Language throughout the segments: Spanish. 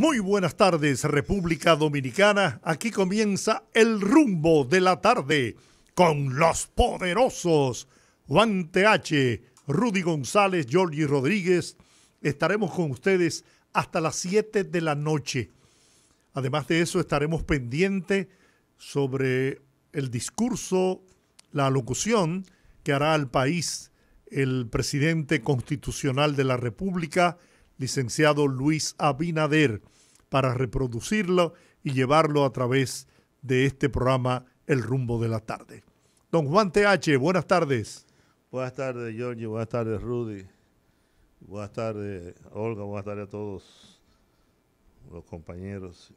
Muy buenas tardes, República Dominicana. Aquí comienza el rumbo de la tarde con los poderosos Juan TH, Rudy González, Jorge Rodríguez. Estaremos con ustedes hasta las 7 de la noche. Además de eso, estaremos pendientes sobre el discurso, la locución que hará al país el presidente constitucional de la República, licenciado Luis Abinader para reproducirlo y llevarlo a través de este programa El rumbo de la tarde. Don Juan TH, buenas tardes. Buenas tardes, Giorgio. Buenas tardes, Rudy. Buenas tardes, Olga. Buenas tardes a todos los compañeros.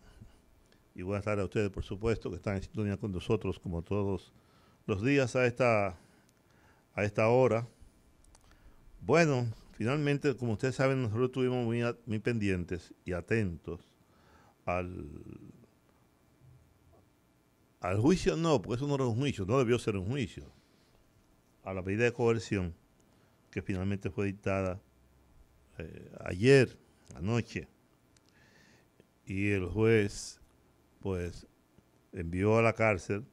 Y buenas tardes a ustedes, por supuesto, que están en sintonía con nosotros como todos los días a esta, a esta hora. Bueno, finalmente, como ustedes saben, nosotros estuvimos muy pendientes y atentos al, al juicio no, porque eso no era un juicio, no debió ser un juicio, a la medida de coerción que finalmente fue dictada eh, ayer, anoche, y el juez pues envió a la cárcel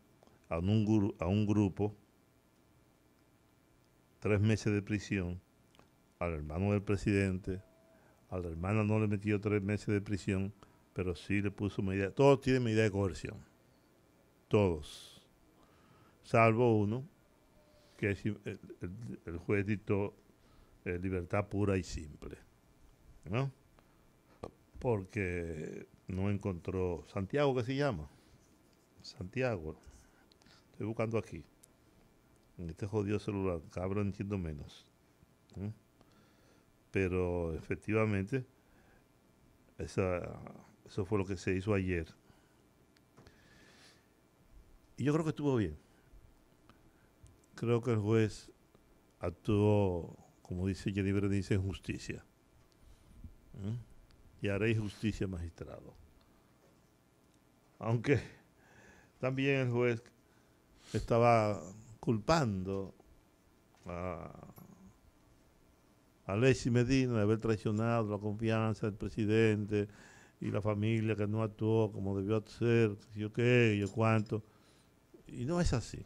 a un, a un grupo tres meses de prisión al hermano del presidente, a la hermana no le metió tres meses de prisión, pero sí le puso medida. Todos tienen medida de coerción. Todos. Salvo uno, que es, el, juez dictó eh, libertad pura y simple. ¿No? Porque no encontró. Santiago, qué se llama? Santiago. Estoy buscando aquí. En este jodido celular. Cabrón, entiendo menos. Pero efectivamente, esa eso fue lo que se hizo ayer. Y yo creo que estuvo bien. Creo que el juez actuó, como dice Jenny dice en justicia. ¿Mm? Y haréis justicia, magistrado. Aunque también el juez estaba culpando a Alexis Medina de haber traicionado la confianza del presidente, y la familia que no actuó como debió hacer, yo qué, yo cuánto. Y no es así.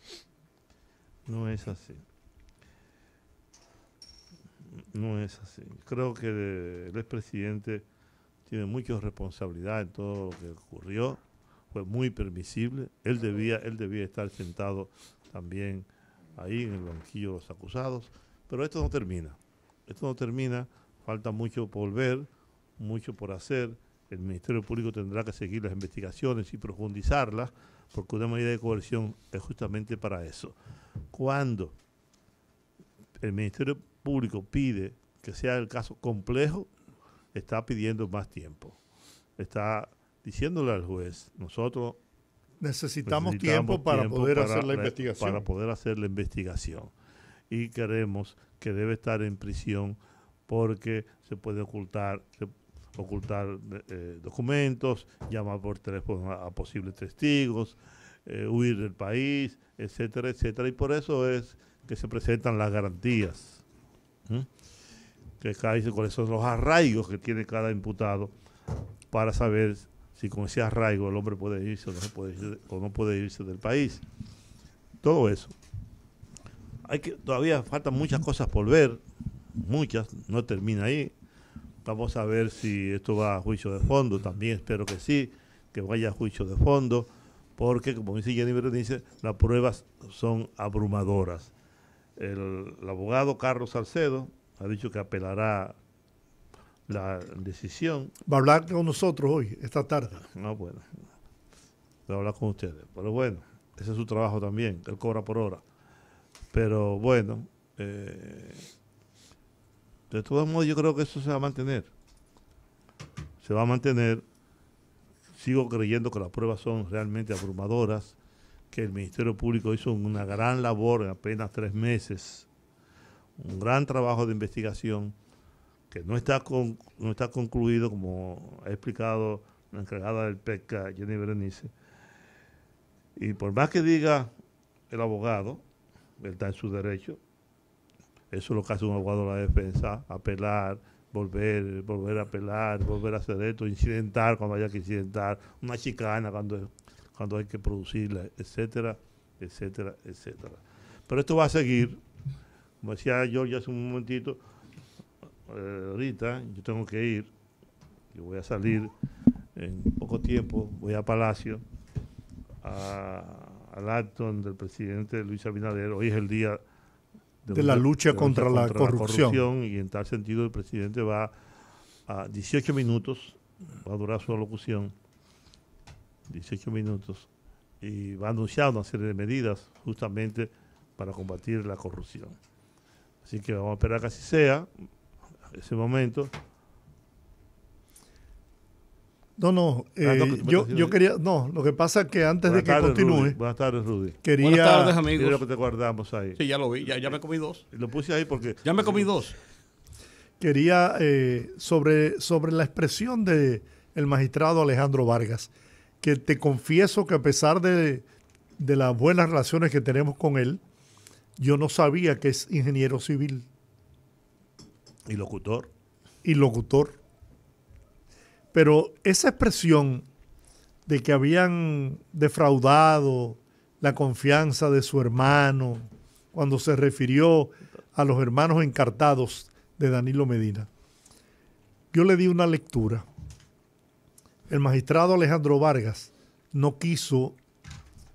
No es así. No es así. Creo que el expresidente tiene mucha responsabilidad en todo lo que ocurrió. Fue muy permisible. Él debía, él debía estar sentado también ahí en el banquillo de los acusados. Pero esto no termina. Esto no termina. Falta mucho por ver, mucho por hacer el Ministerio Público tendrá que seguir las investigaciones y profundizarlas, porque una medida de coerción es justamente para eso. Cuando el Ministerio Público pide que sea el caso complejo, está pidiendo más tiempo. Está diciéndole al juez, nosotros necesitamos, tiempo, para poder hacer la, investigación. Para poder hacer la investigación. Y queremos que debe estar en prisión porque se puede ocultar, ocultar eh, eh, documentos, llamar por teléfono a, posibles testigos, eh, huir del país, etcétera, etcétera. Y por eso es que se presentan las garantías. Que cada cuáles son los arraigos que tiene cada imputado para saber si con ese arraigo el hombre puede irse o no puede irse, o no puede irse del país. Todo eso. Hay que, todavía faltan muchas cosas por ver, muchas, no termina ahí, Vamos a ver si esto va a juicio de fondo, también espero que sí, que vaya a juicio de fondo, porque como dice Jenny Berenice, las pruebas son abrumadoras. El, abogado Carlos Salcedo ha dicho que apelará la decisión. Va a hablar con nosotros hoy, esta tarde. No, bueno. Va a hablar con ustedes. Pero bueno, ese es su trabajo también. Él cobra por hora. Pero bueno, eh, de todos modos, yo creo que eso se va a mantener. Se va a mantener. Sigo creyendo que las pruebas son realmente abrumadoras, que el Ministerio Público hizo una gran labor en apenas tres meses, un gran trabajo de investigación que no está, con, no está concluido, como ha explicado la encargada del PECA, Jenny Berenice. Y por más que diga el abogado, él está en su derecho, eso es lo que hace un abogado de la defensa, apelar, volver, volver a apelar, volver a hacer esto, incidentar cuando haya que incidentar, una chicana cuando, cuando hay que producirla, etcétera, etcétera, etcétera. Pero esto va a seguir, como decía George hace un momentito, eh, ahorita yo tengo que ir, yo voy a salir en poco tiempo, voy a Palacio, al acto del presidente Luis Abinader, hoy es el día de, la lucha contra, la, corrupción. Y en tal sentido el presidente va a 18 minutos, va a durar su alocución, 18 minutos, y va a anunciar una serie de medidas justamente para combatir la corrupción. Así que vamos a esperar que así sea, ese momento. No, no, ah, eh, yo, yo quería, no, lo que pasa es que antes de que continúe... Buenas tardes, Rudy. Quería, buenas tardes, amigos. lo que te guardamos ahí. Sí, ya lo vi, ya, me comí dos. Lo puse ahí porque... Ya me comí dos. Quería, eh, sobre, sobre la expresión del el magistrado Alejandro Vargas, que te confieso que a pesar de, de las buenas relaciones que tenemos con él, yo no sabía que es ingeniero civil. Y locutor. Y locutor. Pero esa expresión de que habían defraudado la confianza de su hermano cuando se refirió a los hermanos encartados de Danilo Medina. Yo le di una lectura. El magistrado Alejandro Vargas no quiso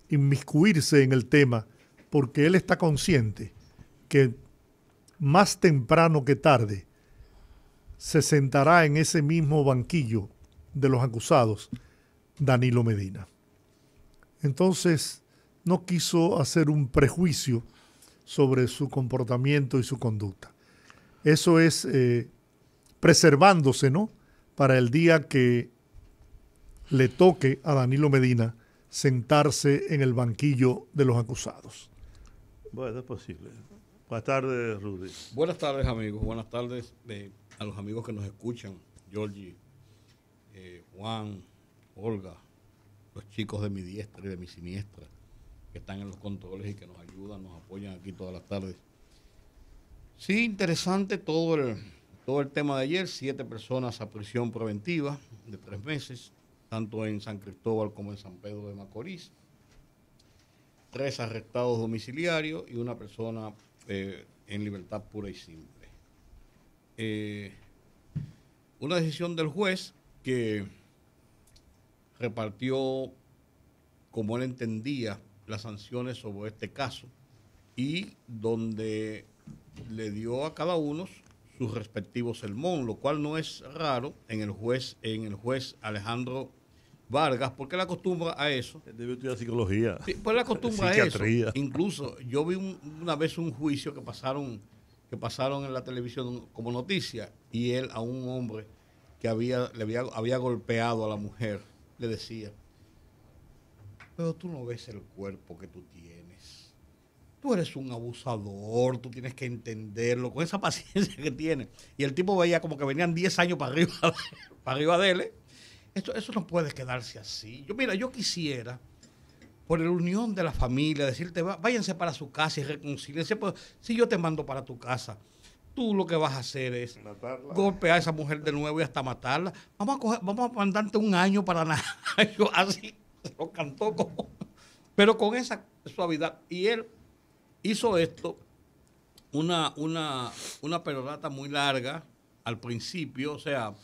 inmiscuirse en el tema porque él está consciente que más temprano que tarde se sentará en ese mismo banquillo de los acusados, Danilo Medina. Entonces, no quiso hacer un prejuicio sobre su comportamiento y su conducta. Eso es eh, preservándose, ¿no? Para el día que le toque a Danilo Medina sentarse en el banquillo de los acusados. Bueno, es posible. Buenas tardes, Rudy. Buenas tardes, amigos. Buenas tardes. Eh, a los amigos que nos escuchan, Georgie, eh, Juan, Olga, los chicos de mi diestra y de mi siniestra, que están en los controles y que nos ayudan, nos apoyan aquí todas las tardes. Sí, interesante todo el, todo el tema de ayer, siete personas a prisión preventiva de tres meses, tanto en San Cristóbal como en San Pedro de Macorís, tres arrestados domiciliarios y una persona eh, en libertad pura y simple. Eh, una decisión del juez que repartió, como él entendía, las sanciones sobre este caso y donde le dio a cada uno sus respectivos sermón, lo cual no es raro en el juez, en el juez Alejandro Vargas, porque él acostumbra a eso. Debe estudiar psicología. pues la acostumbra a eso. Incluso yo vi una vez un juicio que pasaron que pasaron en la televisión como noticia y él a un hombre que había, le había, golpeado a la mujer, le decía, pero tú no ves el cuerpo que tú tienes. Tú eres un abusador, tú tienes que entenderlo, con esa paciencia que tiene Y el tipo veía como que venían 10 años para arriba, arriba de él. ¿eh? Esto, eso no puede quedarse así. Yo, mira, yo quisiera por la unión de la familia, decirte, váyanse para su casa y reconcílense, Pues, si yo te mando para tu casa, tú lo que vas a hacer es matarla. golpear a esa mujer de nuevo y hasta matarla. Vamos a, vamos a mandarte un año para nada. Yo así lo cantó pero con esa suavidad. Y él hizo esto, una, una, una perorata muy larga al principio, o sea,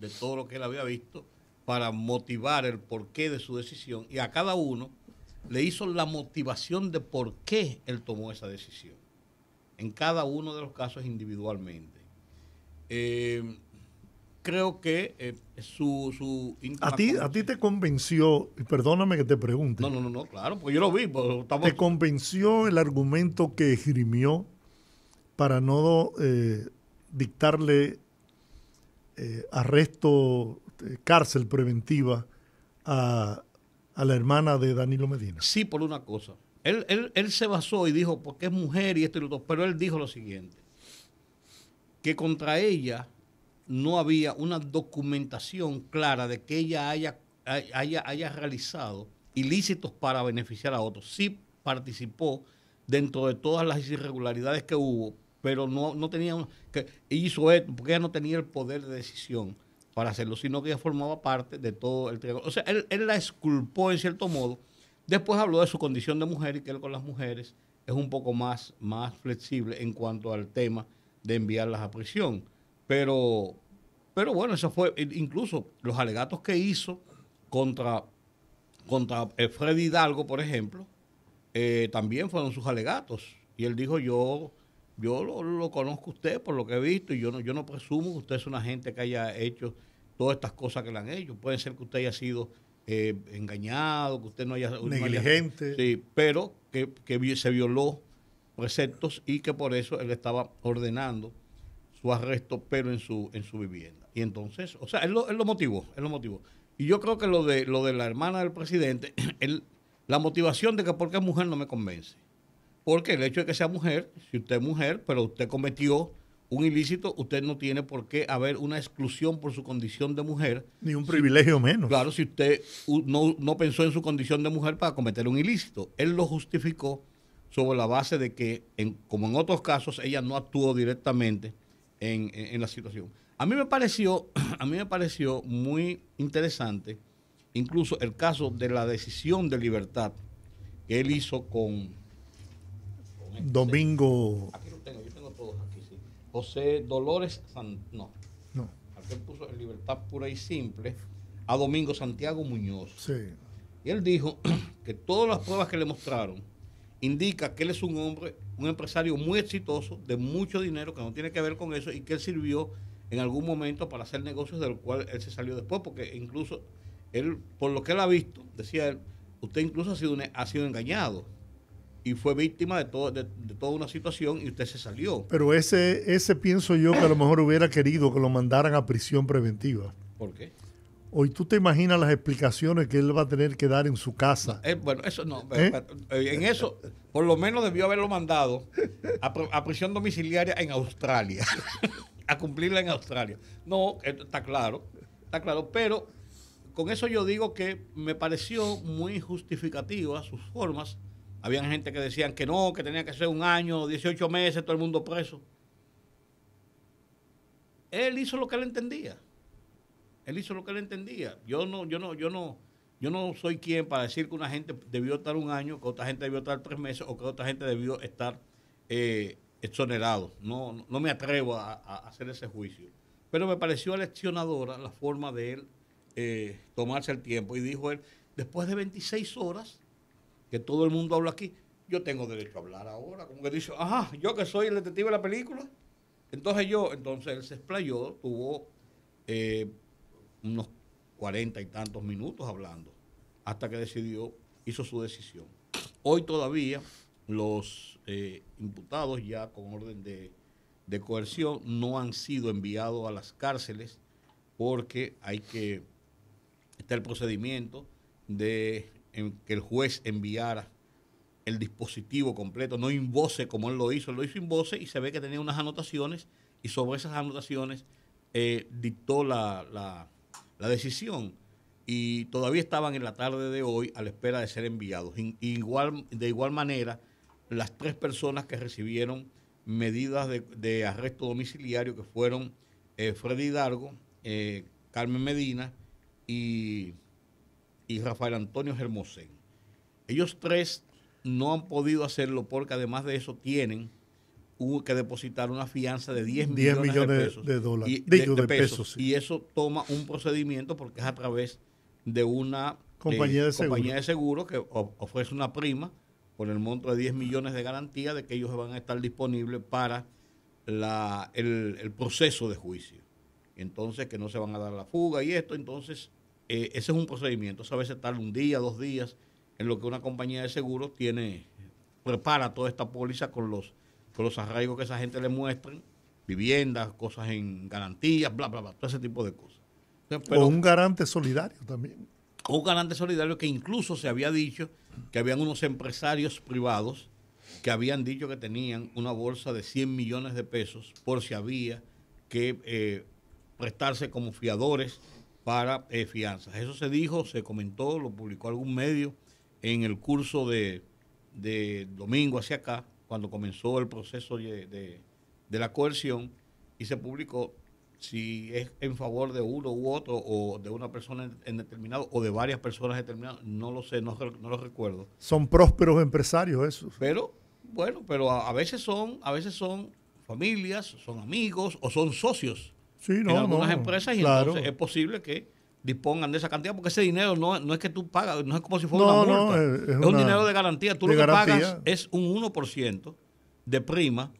de todo lo que él había visto, para motivar el porqué de su decisión. Y a cada uno le hizo la motivación de por qué él tomó esa decisión, en cada uno de los casos individualmente. Eh, creo que eh, su, su a ti a ti te convenció perdóname que te pregunte no no no, claro porque yo lo vi pues, estamos... te convenció el argumento que esgrimió para no eh, dictarle arresto cárcel preventiva a a la hermana de Danilo Medina. Sí, por una cosa. Él, él, él se basó y dijo, porque es mujer y esto y lo otro, pero él dijo lo siguiente, que contra ella no había una documentación clara de que ella haya, haya, realizado ilícitos para beneficiar a otros. Sí participó dentro de todas las irregularidades que hubo, pero no, no tenía, que hizo esto, porque ella no tenía el poder de decisión para hacerlo, sino que ella formaba parte de todo el triángulo. O sea, él, la esculpó en cierto modo. Después habló de su condición de mujer y que él con las mujeres es un poco más, más flexible en cuanto al tema de enviarlas a prisión. Pero, pero bueno, eso fue, incluso los alegatos que hizo contra, contra eh, Freddy Hidalgo, por ejemplo, eh, también fueron sus alegatos. Y él dijo, yo, yo lo, conozco usted por lo que he visto y yo no, yo no presumo que usted es una gente que haya hecho todas estas cosas que le han hecho. Puede ser que usted haya sido eh, engañado, que usted no haya... Negligente. sí, pero que, se violó preceptos y que por eso él estaba ordenando su arresto, pero en su, en su vivienda. Y entonces, o sea, él lo, lo motivó, él lo motivó. Y yo creo que lo de, lo de la hermana del presidente, la motivación de que porque es mujer no me convence. Porque el hecho de que sea mujer, si usted es mujer, pero usted cometió un ilícito, usted no tiene por qué haber una exclusión por su condición de mujer. Ni un privilegio menos. Claro, si usted no, pensó en su condición de mujer para cometer un ilícito. Él lo justificó sobre la base de que, como en otros casos, ella no actuó directamente en, la situación. A mí, me pareció, a mí me pareció muy interesante incluso el caso de la decisión de libertad que él hizo con... Este, Domingo José Dolores no. No. Al puso en libertad pura y simple a Domingo Santiago Muñoz. Sí. Y él dijo que todas las pruebas que le mostraron indica que él es un hombre, un empresario muy exitoso, de mucho dinero, que no tiene que ver con eso y que él sirvió en algún momento para hacer negocios del cual él se salió después, porque incluso él, por lo que él ha visto, decía él, usted incluso ha sido, e, ha sido engañado y fue víctima de, de, toda una situación y usted se salió. Pero ese, ese pienso yo que a lo mejor hubiera querido que lo mandaran a prisión preventiva. ¿Por qué? Hoy tú te imaginas las explicaciones que él va a tener que dar en su casa. Eh, bueno, eso no. ¿Eh? Eh, en eso, por lo menos debió haberlo mandado a, prisión domiciliaria en Australia. a cumplirla en Australia. No, está claro. Está claro. Pero con eso yo digo que me pareció muy justificativa sus formas habían gente que decían que no, que tenía que ser un año, 18 meses, todo el mundo preso. Él hizo lo que él entendía. Él hizo lo que él entendía. Yo no, yo no, yo no, yo no soy quien para decir que una gente debió estar un año, que otra gente debió estar tres meses o que otra gente debió estar eh, exonerado. No, no me atrevo a, hacer ese juicio. Pero me pareció aleccionadora la forma de él eh, tomarse el tiempo. Y dijo él, después de 26 horas, que todo el mundo habla aquí, yo tengo derecho a hablar ahora. Como que dice, ajá, yo que soy el detective de la película. Entonces yo, entonces él se explayó, tuvo eh, unos cuarenta y tantos minutos hablando, hasta que decidió, hizo su decisión. Hoy todavía los eh, imputados ya con orden de, de coerción no han sido enviados a las cárceles porque hay que, está el procedimiento de en que el juez enviara el dispositivo completo, no invoce como él lo hizo, él lo hizo in voce y se ve que tenía unas anotaciones y sobre esas anotaciones eh, dictó la, decisión y todavía estaban en la tarde de hoy a la espera de ser enviados. igual, de igual manera, las tres personas que recibieron medidas de, arresto domiciliario que fueron eh, Freddy Hidalgo, eh, Carmen Medina y y Rafael Antonio Germosén. Ellos tres no han podido hacerlo porque además de eso tienen que depositar una fianza de 10, millones, de dólares. Y, de, pesos, y eso toma un procedimiento porque es a través de una compañía, eh, de, seguros que ofrece una prima con el monto de 10 millones de garantía de que ellos van a estar disponibles para el, el proceso de juicio. Entonces, que no se van a dar la fuga y esto. Entonces, eh, ese es un procedimiento. a veces tarda un día, dos días, en lo que una compañía de seguros tiene, prepara toda esta póliza con los, los arraigos que esa gente le muestre viviendas, cosas en garantías, bla, bla, bla, todo ese tipo de cosas. o un garante solidario también. O un garante solidario que incluso se había dicho que habían unos empresarios privados que habían dicho que tenían una bolsa de 100 millones de pesos por si había que eh, prestarse como fiadores para eh, fianzas. Eso se dijo, se comentó, lo publicó algún medio en el curso de, domingo hacia acá, cuando comenzó el proceso de, la coerción y se publicó si es en favor de uno u otro o de una persona en, determinado o de varias personas determinadas, no lo sé, no, no lo recuerdo. Son prósperos empresarios esos. Pero, bueno, pero a veces son, a veces son familias, son amigos o son socios sí, no, en algunas empresas y entonces es posible que dispongan de esa cantidad, porque ese dinero no, es que tú pagas, no es como si fuera una multa. es, un dinero de garantía. Tú lo que pagas es un 1% de prima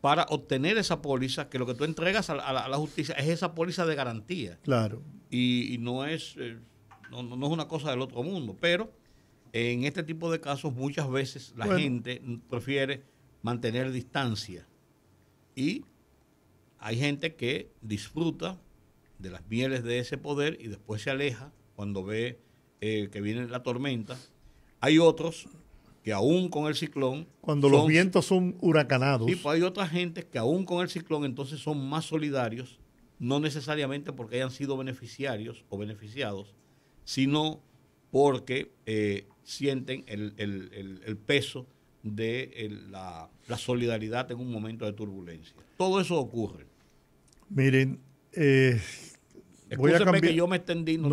para obtener esa póliza, que lo que tú entregas a, la, justicia es esa póliza de garantía. Claro. Y, no, es, eh, no, es una cosa del otro mundo, pero en este tipo de casos muchas veces la gente prefiere mantener distancia y hay gente que disfruta de las mieles de ese poder y después se aleja cuando ve eh, que viene la tormenta. Hay otros que aún con el ciclón... Cuando los vientos son huracanados. y pues hay otra gente que aún con el ciclón entonces son más solidarios, no necesariamente porque hayan sido beneficiarios o beneficiados, sino porque eh, sienten el, peso de la solidaridad en un momento de turbulencia. Todo eso ocurre. Miren, eh, voy a cambiar. que yo me extendí, no,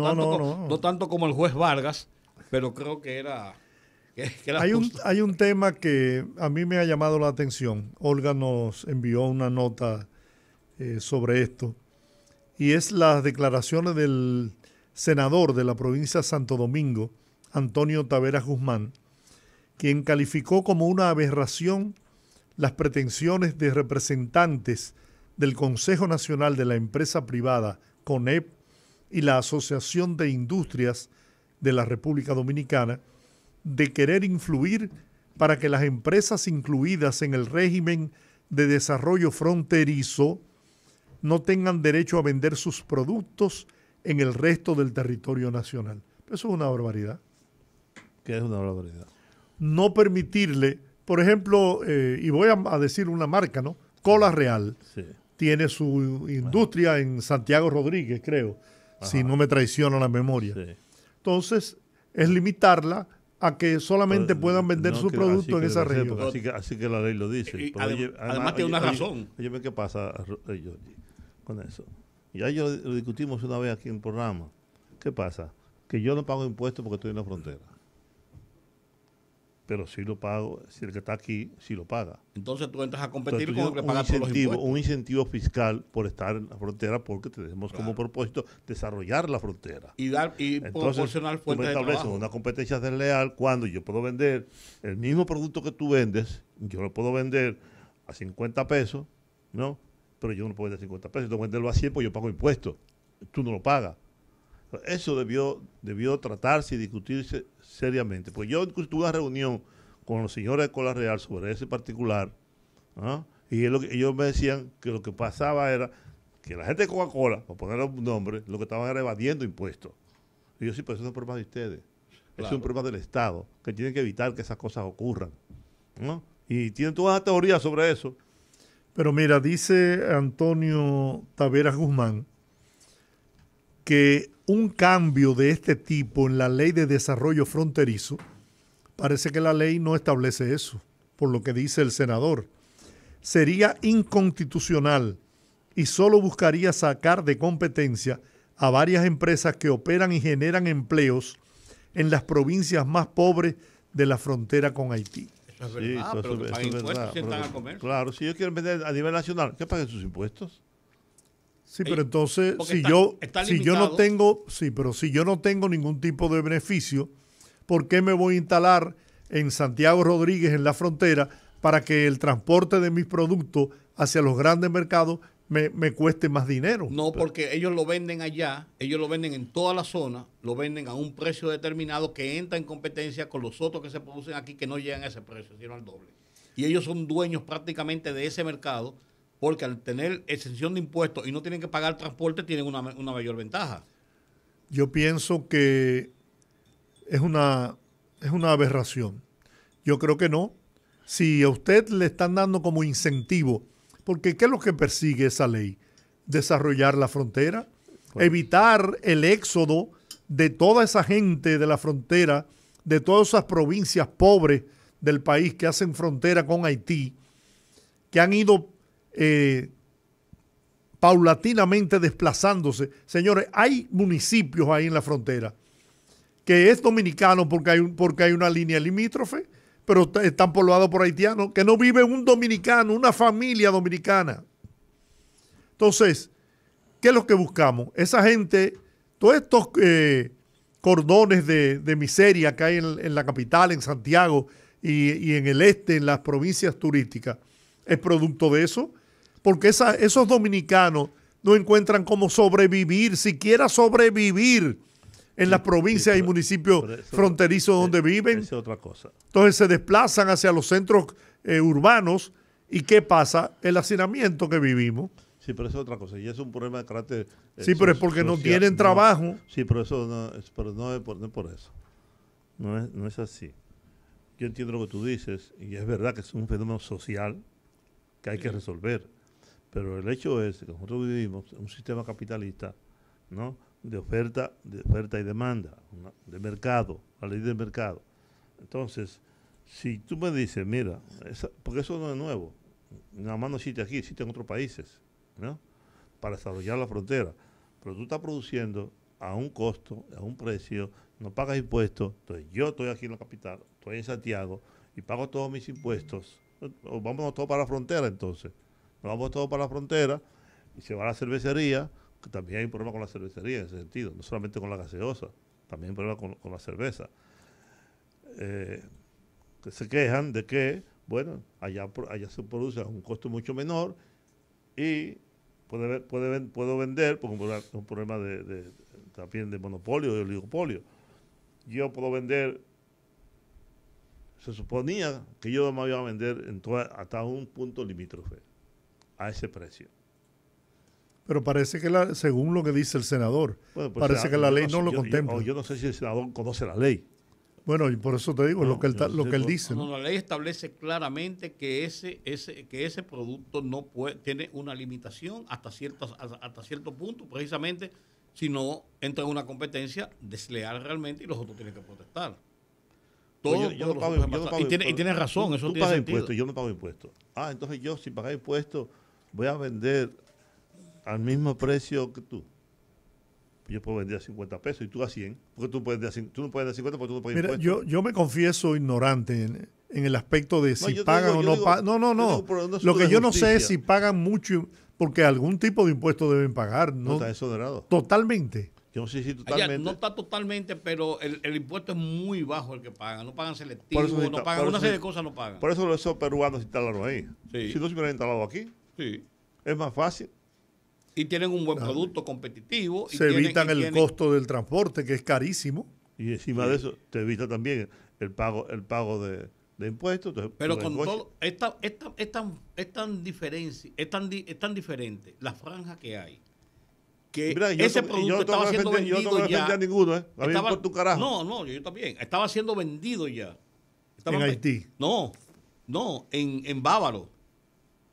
tanto como, el juez Vargas, pero creo que era... hay, un, hay un tema que a mí me ha llamado la atención. Olga nos envió una nota eh, sobre esto, y es las declaraciones del senador de la provincia de Santo Domingo, Antonio Tavera Guzmán, quien calificó como una aberración las pretensiones de representantes del Consejo Nacional de la Empresa Privada, CONEP, y la Asociación de Industrias de la República Dominicana de querer influir para que las empresas incluidas en el régimen de desarrollo fronterizo no tengan derecho a vender sus productos en el resto del territorio nacional. Eso es una barbaridad. ¿Qué es una barbaridad? No permitirle, por ejemplo, eh, y voy a, a, decir una marca, ¿no? Cola Real. Sí tiene su industria en Santiago Rodríguez, creo, si no me traiciono la memoria. Entonces, es limitarla a que solamente pues, puedan vender su producto en esa región. Así que, la ley lo dice. además, tiene una razón. Oye, ¿qué pasa con eso? Ya yo lo discutimos una vez aquí en el programa. ¿Qué pasa? Que yo no pago impuestos porque estoy en la frontera pero si lo pago, si el que está aquí sí lo paga. Entonces tú entras a competir con el que paga los Un incentivo fiscal por estar en la frontera porque tenemos como propósito desarrollar la frontera. Y dar y Entonces, proporcionar fuentes tú estableces una competencia desleal cuando yo puedo vender el mismo producto que tú vendes, yo lo puedo vender a 50 pesos, ¿no? Pero yo no puedo vender a 50 pesos, yo venderlo a 100 pues yo pago impuestos. Tú no lo pagas. Eso debió, debió tratarse y discutirse seriamente. Pues yo tuve una reunión con los señores de Cola Real sobre ese particular, ¿ah? y ellos me decían que lo que pasaba era que la gente de Coca-Cola, por ponerle un nombre, lo que estaban era evadiendo impuestos. Y yo sí, pero eso no es un problema de ustedes. Es un problema del Estado, que tiene que evitar que esas cosas ocurran. Y tienen todas las teorías sobre eso. Pero mira, dice Antonio Taveras Guzmán que un cambio de este tipo en la ley de desarrollo fronterizo, parece que la ley no establece eso, por lo que dice el senador. Sería inconstitucional y solo buscaría sacar de competencia a varias empresas que operan y generan empleos en las provincias más pobres de la frontera con Haití. pero Claro, si ellos quieren vender a nivel nacional, ¿qué paguen sus impuestos. Sí, pero entonces, si yo si yo no tengo, sí, pero si yo no tengo ningún tipo de beneficio, ¿por qué me voy a instalar en Santiago Rodríguez en la frontera para que el transporte de mis productos hacia los grandes mercados me, me, cueste más dinero. No, porque ellos lo venden allá, ellos lo venden en toda la zona, lo venden a un precio determinado que entra en competencia con los otros que se producen aquí que no llegan a ese precio, sino al doble. Y ellos son dueños prácticamente de ese mercado porque al tener exención de impuestos y no tienen que pagar transporte, tienen una, mayor ventaja. Yo pienso que es una, es una aberración. Yo creo que no. Si a usted le están dando como incentivo, porque ¿qué es lo que persigue esa ley? Desarrollar la frontera, pues evitar el éxodo de toda esa gente de la frontera, de todas esas provincias pobres del país que hacen frontera con Haití, que han ido eh, paulatinamente desplazándose. Señores, hay municipios ahí en la frontera que es dominicano porque hay, porque hay una línea limítrofe, pero están poblados por haitianos, que no vive un dominicano, una familia dominicana. Entonces, ¿qué es lo que buscamos? Esa gente, todos estos eh, cordones de, miseria que hay en, la capital, en Santiago y, y en el este, en las provincias turísticas, es producto de eso, porque esos dominicanos no encuentran cómo sobrevivir, siquiera sobrevivir en las provincias y municipios fronterizos donde viven. Es otra cosa. Entonces se desplazan hacia los centros eh, urbanos y ¿qué pasa? El hacinamiento que vivimos. Sí, pero es otra cosa. Y es un problema de carácter. Eh, sí, pero es porque no tienen trabajo. sí, pero eso no es, no por, eso. no es así. Yo entiendo lo que tú dices y es verdad que es un fenómeno social que hay que resolver. Pero el hecho es que nosotros vivimos en un sistema capitalista, ¿no? De oferta, de oferta y demanda, de mercado, la ley del mercado. Entonces, si tú me dices, mira, porque eso no es nuevo, nada más no existe aquí, existe en otros países, ¿no? Para desarrollar la frontera. Pero tú estás produciendo a un costo, a un precio, no pagas impuestos. Entonces, yo estoy aquí en la capital, estoy en Santiago y pago todos mis impuestos. Vámonos todos para la frontera entonces. Nos vamos todos para la frontera y se va a la cervecería, que también hay un problema con la cervecería en ese sentido, no solamente con la gaseosa, también hay un problema con, la cerveza. Eh, que se quejan de que, bueno, allá, allá se produce a un costo mucho menor y puedo vender, porque es un problema de, también de monopolio, de oligopolio. Yo puedo vender, se suponía que yo me iba a vender hasta un punto limítrofe a ese precio. Pero parece que, la, según lo que dice el senador, pues, parece ah, que la ley no, lo contempla. Yo, no sé si el senador conoce la ley. Bueno, y por eso te digo lo que él, lo que él pues, dice. la ley establece claramente que ese, ese, que ese producto no puede, tiene una limitación hasta, ciertas, hasta cierto punto, precisamente si no entra en una competencia desleal realmente y los otros tienen que protestar. y, tiene, razón, eso tiene pagas yo no pago impuestos. Ah, entonces yo si pagar impuestos voy a vender al mismo precio que tú. Yo puedo vender a 50 pesos y tú a 100. Porque tú, puedes tú no puedes dar 50 porque tú no puedes Mira, yo, yo me confieso ignorante en, en el aspecto de si pagan o no pagan. No, no, no. Lo que yo no sé es si pagan mucho, porque algún tipo de impuesto deben pagar. No, está exonerado. Totalmente. Yo no sé si totalmente. no está totalmente, pero el, el, impuesto es muy bajo el que pagan. No pagan selectivo, no pagan, una serie de cosas no pagan. Por eso los peruanos instalaron ahí. Si no se hubieran instalado aquí. Es más fácil. Y tienen un buen ah, producto competitivo. se evitan el costo del transporte, que es carísimo. Y encima de eso, te evita también el pago, el pago de, impuestos. Pero con todo, es tan, es tan, es tan, es diferente la franja que hay que ese producto yo ¿eh? estaba siendo vendido ya. ninguno, No, no, yo, también. Estaba siendo vendido ya. en Haití. No, no, en, en Bávaro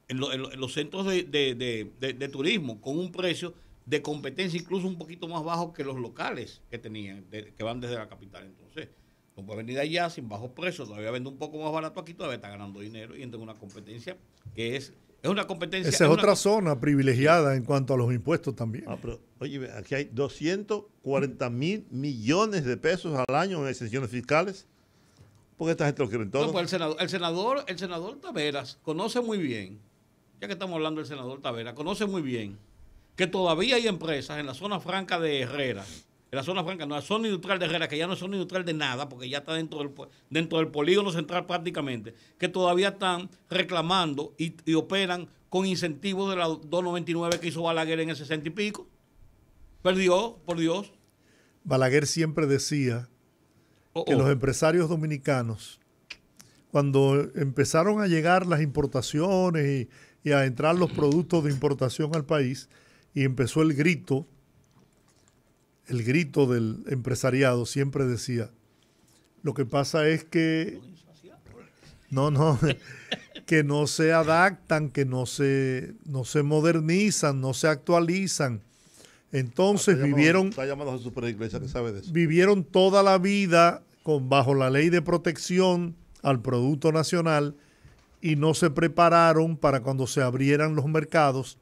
en, los centros de, turismo con un precio de competencia incluso un poquito más bajo que los locales que tenían, que van desde la capital. Entonces, no puede venir allá sin bajos precios, todavía vende un poco más barato aquí, todavía está ganando dinero y entra en una competencia que es es una competencia. Esa es, otra zona privilegiada en cuanto a los impuestos también. Ah, oye, aquí hay 240 mil millones de pesos al año en exenciones fiscales. Porque esta gente lo todo. Pues el senador, el senador, el senador Taveras conoce muy bien ya que estamos hablando del senador Tavera, conoce muy bien que todavía hay empresas en la zona franca de Herrera, en la zona franca, no, la zona industrial de Herrera, que ya no es zona industrial de nada, porque ya está dentro del, dentro del polígono central prácticamente, que todavía están reclamando y, operan con incentivos de la 299 que hizo Balaguer en el 60 y pico. Perdió, por Dios. Balaguer siempre decía oh, que oh. los empresarios dominicanos, cuando empezaron a llegar las importaciones y y a entrar los productos de importación al país y empezó el grito, el grito del empresariado siempre decía, lo que pasa es que no, no, que no se adaptan, que no se, no se modernizan, no se actualizan. Entonces vivieron, vivieron toda la vida bajo la ley de protección al producto nacional y no se prepararon para cuando se abrieran los mercados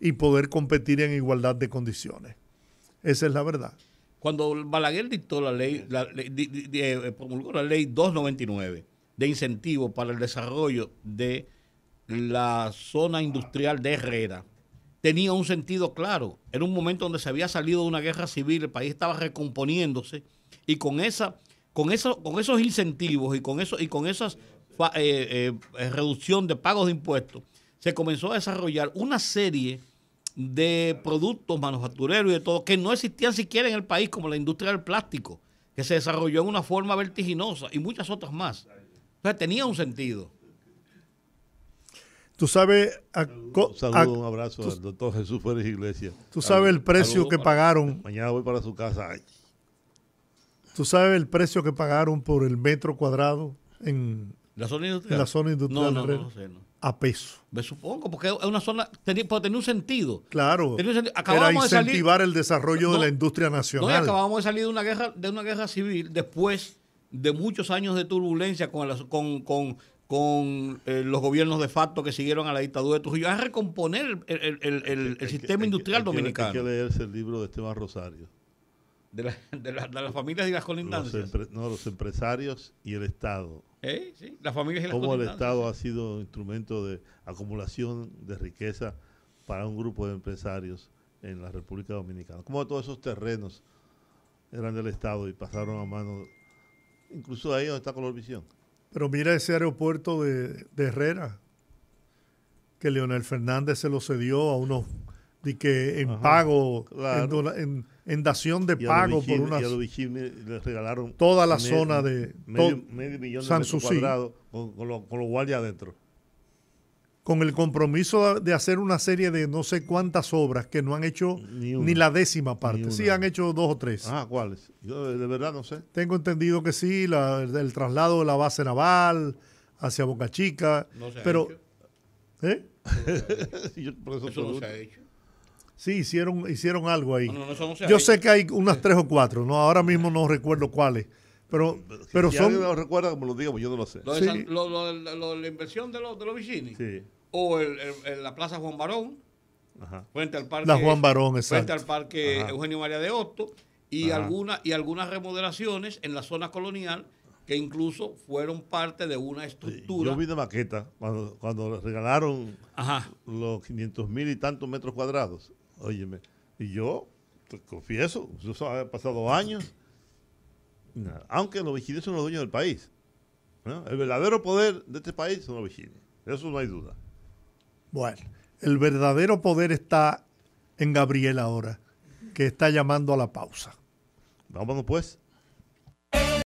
y poder competir en igualdad de condiciones. Esa es la verdad. Cuando Balaguer dictó la ley, eh, eh, promulgó la ley 299 de incentivo para el desarrollo de la zona industrial de Herrera, tenía un sentido claro. Era un momento donde se había salido de una guerra civil, el país estaba recomponiéndose y con esa con, con esos incentivos y con, eso, y con esas eh, eh, eh, reducción de pagos de impuestos, se comenzó a desarrollar una serie de productos manufactureros y de todo que no existían siquiera en el país, como la industria del plástico, que se desarrolló en una forma vertiginosa y muchas otras más. O tenía un sentido. Tú sabes. un abrazo al doctor Jesús Pérez Iglesias. Tú sabes el precio que pagaron. Mañana voy para su casa. Tú sabes el precio que pagaron por el metro cuadrado en, ¿La zona industrial? La zona industrial. No, no, no, sé, A peso. Me supongo, porque es una zona. Tenía, pues tenía un sentido. Claro. Tenía Acabamos era incentivar de el desarrollo de la industria nacional. No, acabamos de salir de una guerra, de una guerra civil después de muchos años de turbulencia con, con, con, con eh, los gobiernos de facto que siguieron a la dictadura de Trujillo, a recomponer el, el, el, sistema industrial dominicano. Hay que leerse el libro de Esteban Rosario de, las familias y las colindancias. no, los empresarios y el Estado. ¿Eh? Sí, las familias y las Cómo el Estado ha sido instrumento de acumulación de riqueza para un grupo de empresarios en la República Dominicana. Cómo todos esos terrenos eran del Estado y pasaron a mano, incluso ahí donde está Colorvisión. Pero mira ese aeropuerto de Herrera, que Leonel Fernández se lo cedió a unos de que en pago, en, dación de pago por una Toda la zona de... Medio, millón de San metros con, los guardias adentro. Con el compromiso de hacer una serie de no sé cuántas obras que no han hecho ni, la décima parte. sí, han hecho dos o tres. Ah, ¿cuáles? Yo eh, de verdad no sé. Tengo entendido que sí, la, el traslado de la base naval hacia Boca Chica. pero, Eso, no se ha hecho. Sí, hicieron, hicieron algo ahí. Yo sé que hay unas tres o cuatro, no ahora mismo no recuerdo cuáles. Pero, pero, recuerda, como lo digo, pues yo no lo sé. Lo la inversión de, los de los Vicini. Sí. O el, la Plaza Juan Barón. Ajá. Frente al parque. La Juan Barón, exacto. Frente al parque Eugenio María de Otto Y, alguna, y algunas remodelaciones en la zona colonial que incluso fueron parte de una estructura. Yo vi de maqueta cuando, regalaron los 500 mil y tantos metros cuadrados. Óyeme, y yo te confieso, eso ha pasado años, aunque los vigiles son los dueños del país. El verdadero poder de este país son los vigiles, eso no hay duda. Bueno, el verdadero poder está en Gabriel ahora, que está llamando a la pausa. Vámonos pues.